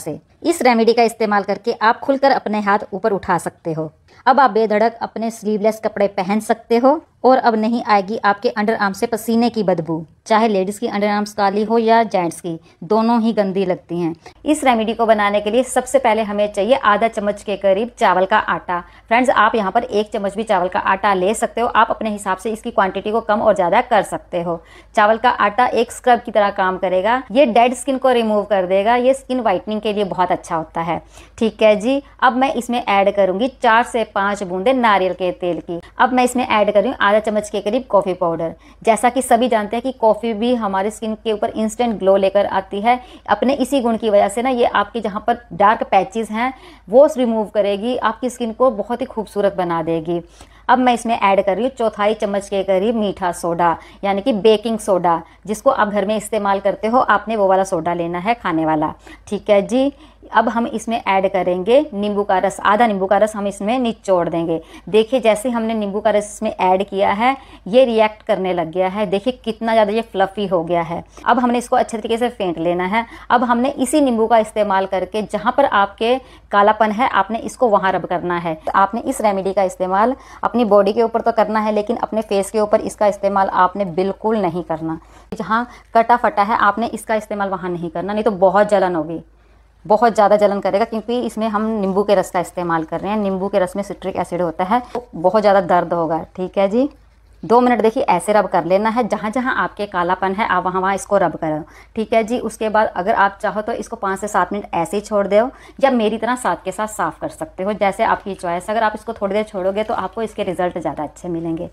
से इस रेमेडी का इस्तेमाल करके आप खुलकर अपने हाथ ऊपर उठा सकते हो अब आप बेधड़क अपने स्लीवलेस कपड़े पहन सकते हो और अब नहीं आएगी आपके अंडर आर्म से पसीने की बदबू चाहे लेडीज़ की अंडर आर्म्स काली हो या जेंट्स की दोनों ही गंदी लगती हैं इस रेमेडी को बनाने के लिए सबसे पहले हमें चाहिए आधा चम्मच के करीब चावल का आटा फ्रेंड्स आप यहाँ पर एक चम्मच भी चावल का आटा ले सकते हो आप अपने हिसाब से इसकी क्वांटिटी को कम और ज़्यादा कर सकते हो चावल का आटा एक स्क्रब की तरह काम करेगा ये डेड स्किन को रिमूव कर देगा ये स्किन व्हाइटनिंग के लिए बहुत अच्छा होता है ठीक है जी अब मैं इसमें ऐड करूंगी चार से पांच बूंदे नारियल के तेल की अब मैं इसमें ऐड करूंगी आधा चम्मच के करीब कॉफ़ी पाउडर जैसा कि सभी जानते हैं कि कॉफ़ी भी हमारे स्किन के ऊपर इंस्टेंट ग्लो लेकर आती है अपने इसी गुण की वजह से ना ये आपके जहाँ पर डार्क पैचेस हैं वो रिमूव करेगी आपकी स्किन को बहुत ही खूबसूरत बना देगी अब मैं इसमें ऐड कर रही हूँ चौथाई चम्मच के करीब मीठा सोडा यानी कि बेकिंग सोडा जिसको आप घर में इस्तेमाल करते हो आपने वो वाला सोडा लेना है खाने वाला ठीक है जी अब हम इसमें ऐड करेंगे नींबू का रस आधा नींबू का रस हम इसमें निचोड़ देंगे देखिए जैसे हमने नींबू का रस इसमें ऐड किया है ये रिएक्ट करने लग गया है देखिए कितना ज़्यादा ये फ्लफ़ी हो गया है अब हमने इसको अच्छे तरीके से फेंट लेना है अब हमने इसी नींबू का इस्तेमाल करके जहाँ पर आपके कालापन है आपने इसको वहाँ रब करना है तो आपने इस रेमेडी का इस्तेमाल अपने अपनी बॉडी के ऊपर तो करना है लेकिन अपने फेस के ऊपर इसका इस्तेमाल आपने बिल्कुल नहीं करना जहाँ कटा फटा है आपने इसका इस्तेमाल वहाँ नहीं करना नहीं तो बहुत जलन होगी बहुत ज़्यादा जलन करेगा क्योंकि इसमें हम नींबू के रस का इस्तेमाल कर रहे हैं नींबू के रस में सिट्रिक एसिड होता है तो बहुत ज़्यादा दर्द होगा ठीक है जी दो मिनट देखिए ऐसे रब कर लेना है जहाँ जहाँ आपके कालापन है आप वहाँ वहाँ इसको रब करो ठीक है जी उसके बाद अगर आप चाहो तो इसको पाँच से सात मिनट ऐसे ही छोड़ दो या मेरी तरह साथ के साथ साफ़ कर सकते हो जैसे आपकी चॉइस अगर आप इसको थोड़ी देर छोड़ोगे तो आपको इसके रिजल्ट ज़्यादा अच्छे मिलेंगे